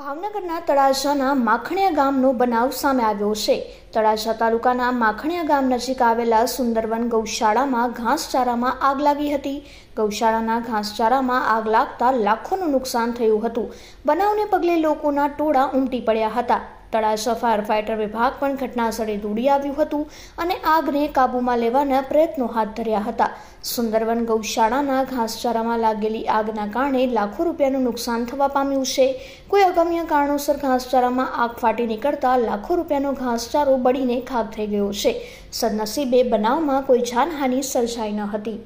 ભાવનગરના તળાજાના માખણિયા ગામનો બનાવ સામે આવ્યો છે તળાજા તાલુકાના માખણિયા ગામ નજીક આવેલા સુંદરવન ગૌશાળામાં ઘાસચારામાં આગ લાગી હતી ગૌશાળાના ઘાસચારામાં આગ લાગતા લાખોનું નુકસાન થયું હતું બનાવને પગલે લોકોના ટોળા ઉમટી પડ્યા હતા તળાજા ફાયર ફાઇટર વિભાગ પણ ઘટનાસ્થળે દોડી આવ્યું હતું અને આગને કાબૂમાં લેવાના પ્રયત્નો હાથ ધર્યા હતા સુંદરવન ગૌશાળાના ઘાસચારામાં લાગેલી આગના કારણે લાખો રૂપિયાનું નુકસાન થવા પામ્યું છે કોઈ અગમ્ય કારણોસર ઘાસચારામાં આગ ફાટી નીકળતા લાખો રૂપિયાનો ઘાસચારો બળીને ખાક થઈ ગયો છે સદનસીબે બનાવમાં કોઈ જાનહાનિ સર્જાઈ ન હતી